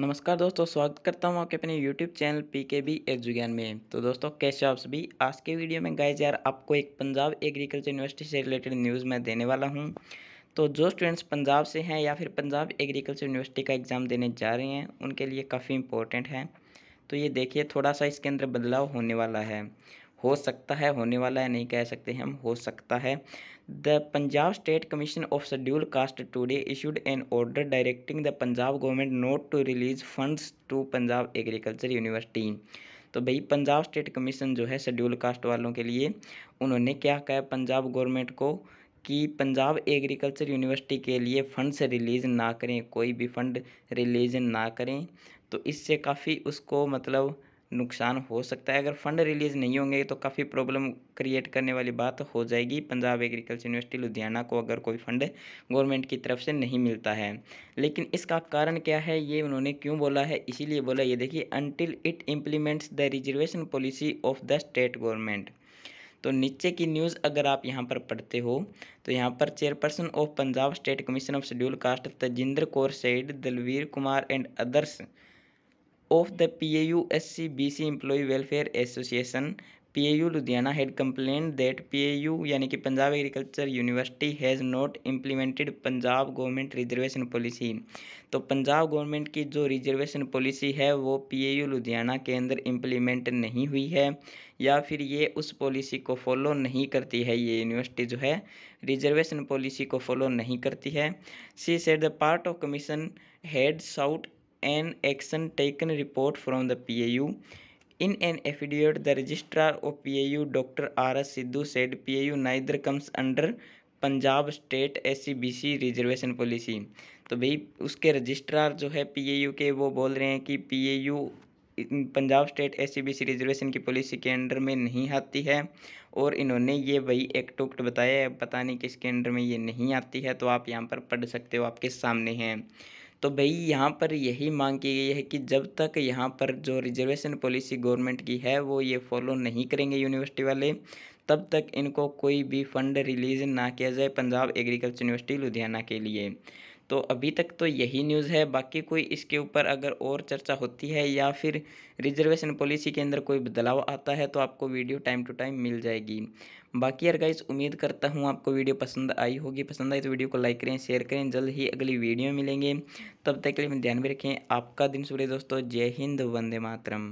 नमस्कार दोस्तों स्वागत करता हूँ आपके अपने YouTube channel P K B एग्जुगैन में तो दोस्तों कैसे आप सभी आज के वीडियो में गाइज यार आपको एक पंजाब एग्रीकल्चर यूनिवर्सिटी से रिलेटेड न्यूज़ मैं देने वाला हूँ तो जो स्टूडेंट्स पंजाब से हैं या फिर पंजाब एग्रीकल्चर यूनिवर्सिटी का एग्ज़ाम देने जा रहे हैं उनके लिए काफ़ी इंपॉर्टेंट है तो ये देखिए थोड़ा सा इसके अंदर बदलाव होने वाला है हो सकता है होने वाला है नहीं कह सकते हम हो सकता है the Punjab state commission of schedule caste today issued an order directing the Punjab government note to release funds to Punjab agriculture university तो भाई पंजाब स्टेट कमीशन जो है शेड्यूल कास्ट वालों के लिए उन्होंने क्या कहा पंजाब गवर्नमेंट को कि पंजाब एग्रीकल्चर यूनिवर्सिटी के लिए से रिलीज़ ना करें कोई भी फंड रिलीज़ ना करें तो इससे काफ़ी उसको मतलब नुकसान हो सकता है अगर फंड रिलीज नहीं होंगे तो काफ़ी प्रॉब्लम क्रिएट करने वाली बात हो जाएगी पंजाब एग्रीकल्चर यूनिवर्सिटी लुधियाना को अगर कोई फंड गवर्नमेंट की तरफ से नहीं मिलता है लेकिन इसका कारण क्या है ये उन्होंने क्यों बोला है इसीलिए बोला ये देखिए until it implements the reservation policy of the state government तो नीचे की न्यूज़ अगर आप यहाँ पर पढ़ते हो तो यहाँ पर chairperson of Punjab state commission of schedule caste Tajinder Kaur said Dalvir Kumar and others of the P A U S C B C employ welfare association P A U Ludhiana had complain that P A U यानी कि Punjab agriculture university has not implemented Punjab government reservation policy तो Punjab government की जो reservation policy है वो P A U Ludhiana के अंदर implement नहीं हुई है या फिर ये उस पॉलिसी को फॉलो नहीं करती है ये यूनिवर्सिटी जो है रिजर्वेशन पॉलिसी को फॉलो नहीं करती है see set the part of commission had sought an action taken report from the PAU. In an affidavit, the registrar of PAU, Dr. R.S. Sidhu, said PAU neither comes under Punjab state S C reservation policy तो भाई उसके registrar जो है PAU के वो बोल रहे हैं कि PAU Punjab state S C reservation की पॉलिसी के अंडर में नहीं आती है और इन्होंने ये वही एक टुकट बताया है पता नहीं किसके अंडर में ये नहीं आती है तो आप यहाँ पर पढ़ सकते हो आपके सामने हैं तो भाई यहाँ पर यही मांग की गई है कि जब तक यहाँ पर जो रिजर्वेशन पॉलिसी गवर्नमेंट की है वो ये फॉलो नहीं करेंगे यूनिवर्सिटी वाले तब तक इनको कोई भी फंड रिलीज ना किया जाए पंजाब एग्रीकल्चर यूनिवर्सिटी लुधियाना के लिए तो अभी तक तो यही न्यूज़ है बाकी कोई इसके ऊपर अगर और चर्चा होती है या फिर रिजर्वेशन पॉलिसी के अंदर कोई बदलाव आता है तो आपको वीडियो टाइम टू टाइम मिल जाएगी बाकी अगर गाइस उम्मीद करता हूँ आपको वीडियो पसंद आई होगी पसंद आई तो वीडियो को लाइक करें शेयर करें जल्द ही अगली वीडियो मिलेंगे तब तक के लिए ध्यान भी रखें आपका दिन सूर्य दोस्तों जय हिंद वंदे मातरम